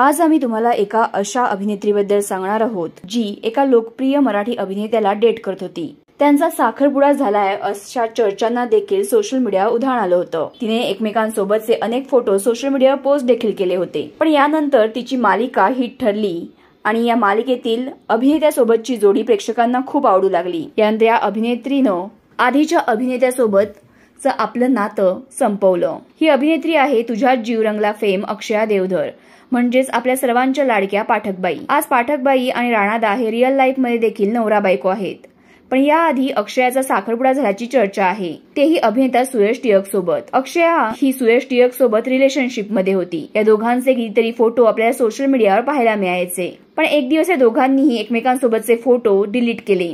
आज आम्ही तुम्हाला एका अशा अभिनेत्रीबद्दल सांगणार आहोत जी एका लोकप्रिय मराठी अभिनेत्याला डेट करत होती त्यांचा साखरपुडा झालाय अशा चर्चांना देखील सोशल मीडिया उधाण आलं होतं तिने एकमेकांसोबतचे अनेक फोटो सोशल मीडियावर पोस्ट देखील केले होते पण यानंतर तिची मालिका हिट ठरली आणि या मालिकेतील अभिनेत्यासोबतची जोडी प्रेक्षकांना खूप आवडू लागली यानंतर या अभिनेत्रीनं आधीच्या अभिनेत्यासोबत चं आपलं नातं संपवलं ही अभिनेत्री आहे तुझ्या जीवरंगला फेम अक्षया देवधर म्हणजेच आपल्या सर्वांच्या लाडक्या पाठकबाई आज पाठकबाई आणि राणादा हे रिअल मध्ये देखील नवरा बायको आहेत पण याआधी अक्षयाचा साखरपुडा झाल्याची चर्चा आहे तेही अभिनेता सुरेश टिळक सोबत अक्षया ही सुरेश टिळक सोबत रिलेशनशिप मध्ये होती या दोघांचे कितीतरी फोटो आपल्याला सोशल मीडियावर पाहायला मिळायचे पण एक दिवस या दोघांनीही एकमेकांसोबतचे फोटो डिलीट केले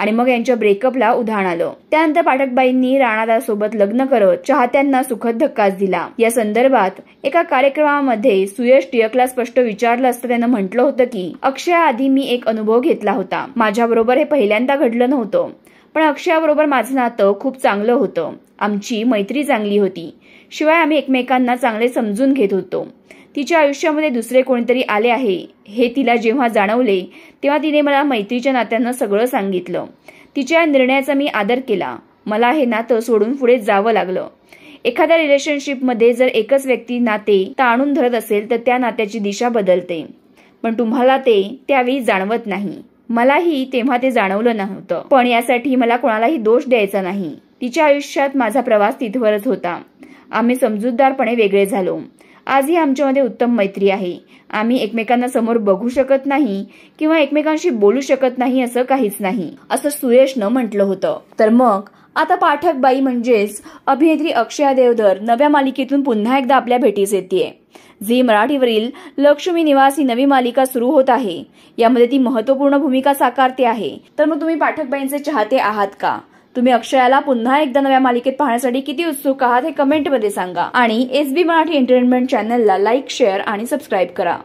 आणि मग यांच्या ब्रेकअपला उधाण आलं त्यानंतर पाठकबाईंनी राणादासोबत लग्न करत चाहत्यांना सुखद धक्काच दिला या संदर्भात एका कार्यक्रमामध्ये सुयश टिळकला स्पष्ट विचारलं असतं त्यानं म्हटलं होतं की आधी मी एक अनुभव घेतला होता माझ्याबरोबर हे पहिल्यांदा घडलं नव्हतं पण अक्षयाबरोबर माझं नातं खूप चांगलं होतं आमची मैत्री चांगली होती शिवाय आम्ही एकमेकांना चांगले समजून घेत होतो तिच्या आयुष्यामध्ये दुसरे कोणीतरी आले आहे हे तिला जेव्हा जाणवले तेव्हा तिने मला मैत्रीच्या नात्यानं सगळं सांगितलं तिच्या निर्णयाचा मी आदर केला मला हे नातं सोडून पुढे जावं लागलं एखाद्या रिलेशनशिपमध्ये जर एकच व्यक्ती नाते ताणून धरत असेल तर त्या नात्याची दिशा बदलते पण तुम्हाला ते त्यावेळी जाणवत नाही मलाही तेव्हा ते जाणवलं नव्हतं पण यासाठी मला कोणालाही दोष द्यायचा नाही तिच्या आयुष्यात माझा प्रवास तिथवरच होता आम्ही समजूतदारपणे वेगळे झालो आजही आमच्यामध्ये उत्तम मैत्री आहे आम्ही एकमेकांना समोर बघू शकत नाही किंवा एकमेकांशी बोलू शकत नाही असं काहीच नाही असं सुरेशनं म्हटलं होतं तर मग आता पाठक बाई म्हणजेच अभिनेत्री अक्षया देवधर नव्या मालिकेतून पुन्हा एकदा आपल्या भेटीस येते झी मराठीवरील लक्ष्मी निवास ही नवी मालिका सुरू होत आहे यामध्ये ती महत्वपूर्ण भूमिका साकारते आहे तर मग तुम्ही पाठकबाईंचे चाहते आहात का तुम्ही अक्षयाला पुन्हा एकदा नव्या मालिकेत पाहण्यासाठी किती उत्सुक आहात हे कमेंटमध्ये सांगा आणि एसबी मराठी एंटरटेनमेंट चॅनलला लाईक शेअर आणि सबस्क्राईब करा